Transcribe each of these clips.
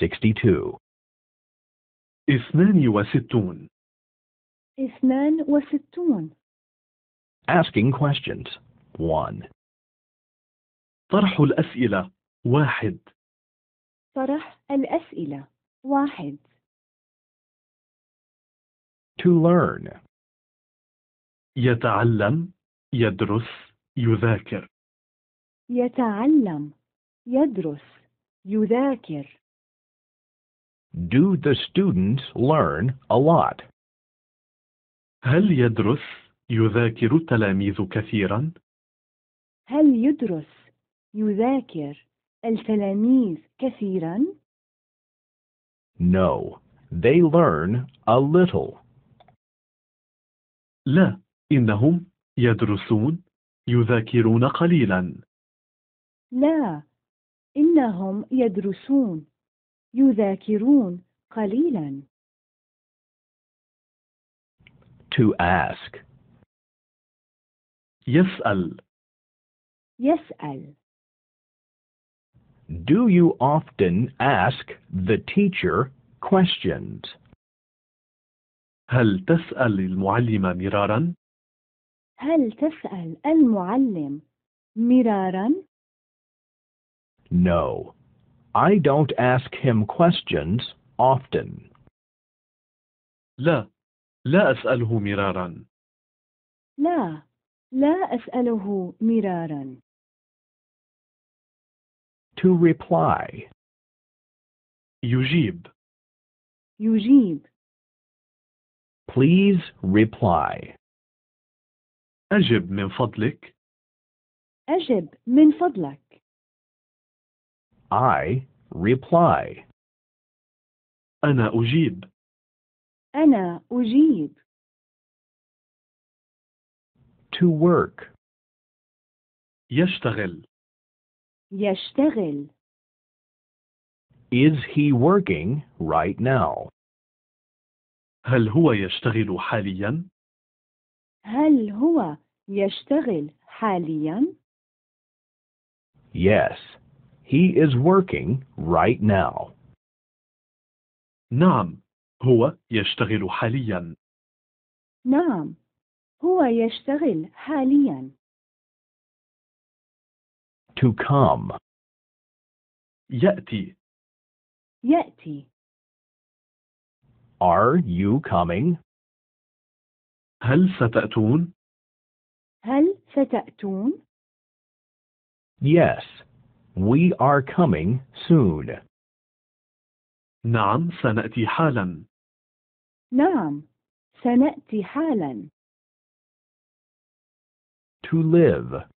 62 اثنان وستون اثنان وستون Asking questions 1 طرح الأسئلة واحد طرح الأسئلة واحد To learn يتعلم يدرس يذاكر يتعلم يدرس يذاكر Do the students learn a lot? هل يدرس يذاكر التلاميذ كثيرا؟ هل يدرس يذاكر التلاميذ كثيرا؟ No, they learn a little. لا, إنهم يدرسون يذاكرون قليلا. لا, إنهم يدرسون يذاكرون قليلا to ask يسأل يسأل Do you often ask the teacher questions? هل تسأل المعلم مرارا؟ هل تسأل المعلم مرارا؟ No. I don't ask him questions often. لا لا أسأله مرارا لا لا أسأله مرارا To reply يجيب يجيب Please reply أجب من فضلك أجب من فضلك I reply. أنا أجيب. أنا أجيب. To work. يشتغل. يشتغل. Is he working right now? هل هو يشتغل حاليا؟ هل هو يشتغل حاليا؟ Yes, he is working right now. نعم هو يشتغل حاليا نعم هو يشتغل حاليا to come يأتي يأتي Are you coming? هل ستأتون؟ هل ستأتون؟ Yes, we are coming soon. نعم سنأتي حالا. نعم سنأتي حالا. To live.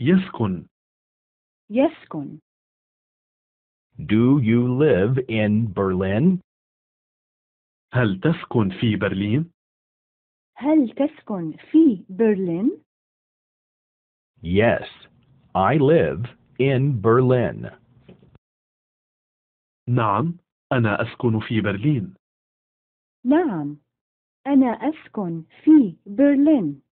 يسكن. يسكن. Do you live in Berlin? هل تسكن في برلين؟ هل تسكن في برلين؟ Yes, I live in Berlin. نعم, أنا أسكن في برلين. نعم, أنا أسكن في برلين.